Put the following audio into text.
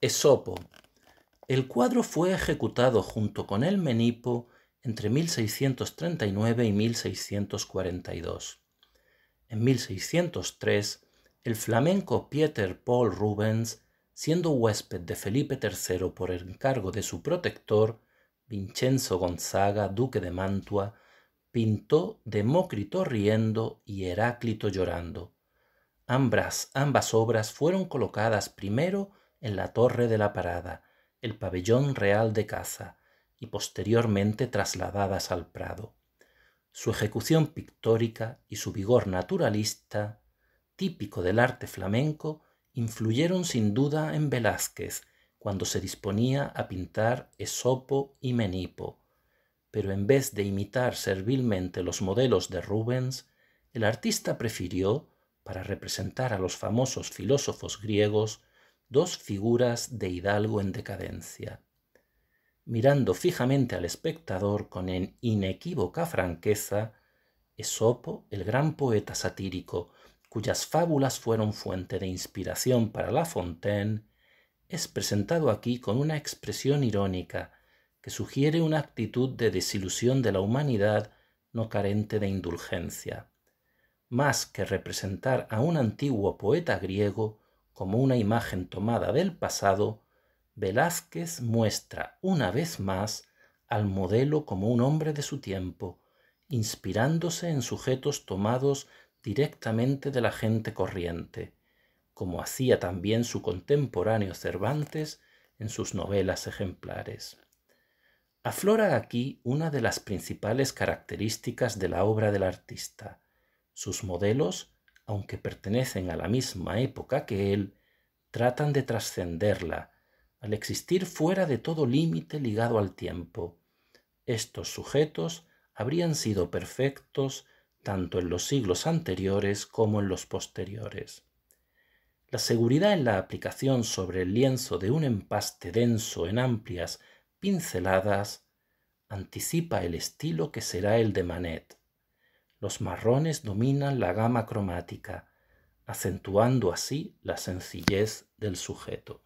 Esopo. El cuadro fue ejecutado junto con el Menipo entre 1639 y 1642. En 1603, el flamenco Pieter Paul Rubens, siendo huésped de Felipe III por encargo de su protector, Vincenzo Gonzaga, duque de Mantua, pintó Demócrito riendo y Heráclito llorando. Ambas, ambas obras fueron colocadas primero en la Torre de la Parada, el Pabellón Real de Caza y posteriormente trasladadas al Prado. Su ejecución pictórica y su vigor naturalista, típico del arte flamenco, influyeron sin duda en Velázquez cuando se disponía a pintar Esopo y Menipo, pero en vez de imitar servilmente los modelos de Rubens, el artista prefirió, para representar a los famosos filósofos griegos, dos figuras de hidalgo en decadencia. Mirando fijamente al espectador con en inequívoca franqueza, Esopo, el gran poeta satírico, cuyas fábulas fueron fuente de inspiración para La Fontaine, es presentado aquí con una expresión irónica que sugiere una actitud de desilusión de la humanidad no carente de indulgencia. Más que representar a un antiguo poeta griego, como una imagen tomada del pasado, Velázquez muestra una vez más al modelo como un hombre de su tiempo, inspirándose en sujetos tomados directamente de la gente corriente, como hacía también su contemporáneo Cervantes en sus novelas ejemplares. Aflora aquí una de las principales características de la obra del artista, sus modelos aunque pertenecen a la misma época que él, tratan de trascenderla, al existir fuera de todo límite ligado al tiempo. Estos sujetos habrían sido perfectos tanto en los siglos anteriores como en los posteriores. La seguridad en la aplicación sobre el lienzo de un empaste denso en amplias pinceladas anticipa el estilo que será el de Manet los marrones dominan la gama cromática, acentuando así la sencillez del sujeto.